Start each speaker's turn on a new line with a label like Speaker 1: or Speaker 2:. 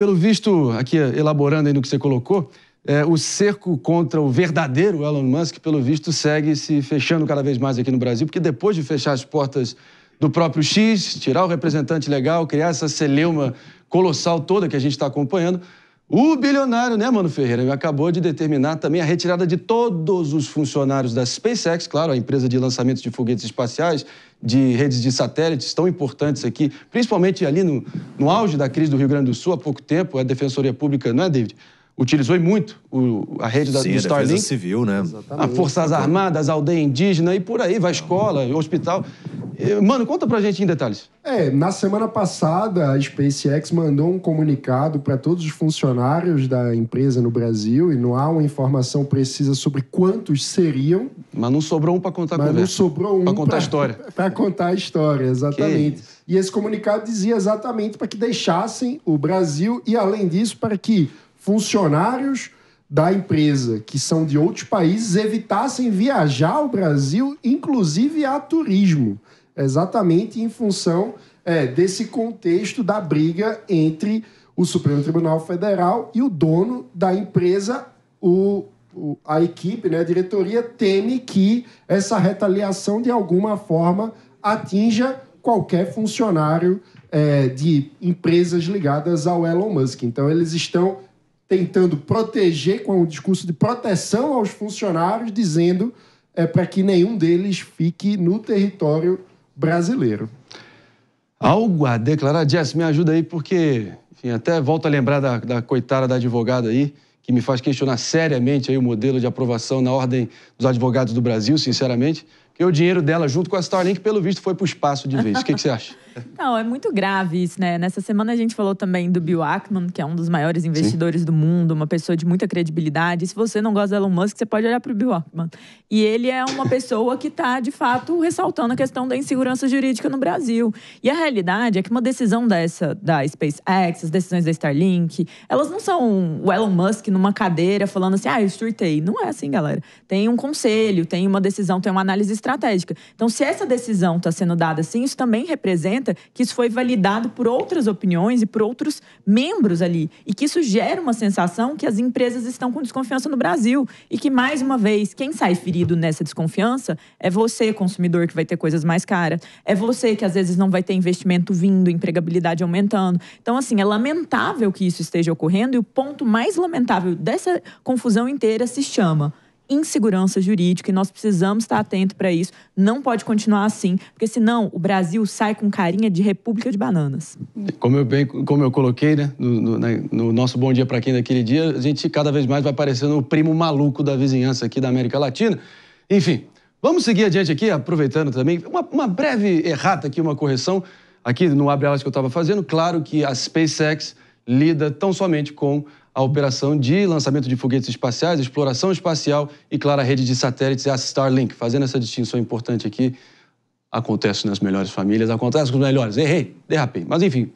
Speaker 1: Pelo visto, aqui elaborando aí no que você colocou, é, o cerco contra o verdadeiro Elon Musk, pelo visto, segue se fechando cada vez mais aqui no Brasil, porque depois de fechar as portas do próprio X, tirar o representante legal, criar essa celeuma colossal toda que a gente está acompanhando, o bilionário, né, Mano Ferreira, acabou de determinar também a retirada de todos os funcionários da SpaceX, claro, a empresa de lançamentos de foguetes espaciais, de redes de satélites tão importantes aqui, principalmente ali no, no auge da crise do Rio Grande do Sul, há pouco tempo, a Defensoria Pública, não é, David? utilizou e muito o, a rede da, Sim, do Starlink. Defesa civil, né? Exatamente. A Forças Armadas, a aldeia indígena e por aí, vai escola, hospital. Eh, mano, conta pra gente em detalhes.
Speaker 2: É, na semana passada, a SpaceX mandou um comunicado para todos os funcionários da empresa no Brasil e não há uma informação precisa sobre quantos seriam. Mas não sobrou um para contar a Mas conversa. não sobrou um para contar pra, a história. Para contar a história, exatamente. E esse comunicado dizia exatamente para que deixassem o Brasil e, além disso, para que funcionários da empresa que são de outros países evitassem viajar ao Brasil, inclusive a turismo, exatamente em função é, desse contexto da briga entre o Supremo Tribunal Federal e o dono da empresa, o, o, a equipe, né, a diretoria teme que essa retaliação de alguma forma atinja qualquer funcionário é, de empresas ligadas ao Elon Musk. Então eles estão tentando proteger, com um discurso de proteção aos funcionários, dizendo é, para que nenhum deles fique no território brasileiro. Algo a declarar, Jess, me ajuda aí, porque, enfim, até volto a
Speaker 1: lembrar da, da coitada da advogada aí, que me faz questionar seriamente aí o modelo de aprovação na Ordem dos Advogados do Brasil, sinceramente, que o dinheiro dela, junto com a Starlink, pelo visto, foi para o espaço de vez. O que, que você acha?
Speaker 3: Não, é muito grave isso, né? Nessa semana a gente falou também do Bill Ackman, que é um dos maiores investidores Sim. do mundo, uma pessoa de muita credibilidade. Se você não gosta do Elon Musk, você pode olhar para o Bill Ackman. E ele é uma pessoa que está, de fato, ressaltando a questão da insegurança jurídica no Brasil. E a realidade é que uma decisão dessa, da SpaceX, as decisões da Starlink, elas não são o Elon Musk numa cadeira falando assim, ah, eu surtei. Não é assim, galera. Tem um conselho, tem uma decisão, tem uma análise estratégica. Então, se essa decisão está sendo dada assim, isso também representa conta que isso foi validado por outras opiniões e por outros membros ali. E que isso gera uma sensação que as empresas estão com desconfiança no Brasil. E que, mais uma vez, quem sai ferido nessa desconfiança é você, consumidor, que vai ter coisas mais caras. É você que, às vezes, não vai ter investimento vindo, empregabilidade aumentando. Então, assim, é lamentável que isso esteja ocorrendo. E o ponto mais lamentável dessa confusão inteira se chama insegurança jurídica e nós precisamos estar atento para isso. Não pode continuar assim, porque senão o Brasil sai com carinha de república de bananas.
Speaker 1: Como eu, bem, como eu coloquei né, no, no, no nosso Bom Dia para Quem daquele dia, a gente cada vez mais vai parecendo o primo maluco da vizinhança aqui da América Latina. Enfim, vamos seguir adiante aqui, aproveitando também uma, uma breve errata aqui, uma correção aqui no abre que eu estava fazendo. Claro que a SpaceX lida tão somente com a operação de lançamento de foguetes espaciais, exploração espacial e, claro, a rede de satélites é a Starlink. Fazendo essa distinção importante aqui, acontece nas melhores famílias, acontece com os melhores. Errei, derrapei. Mas, enfim,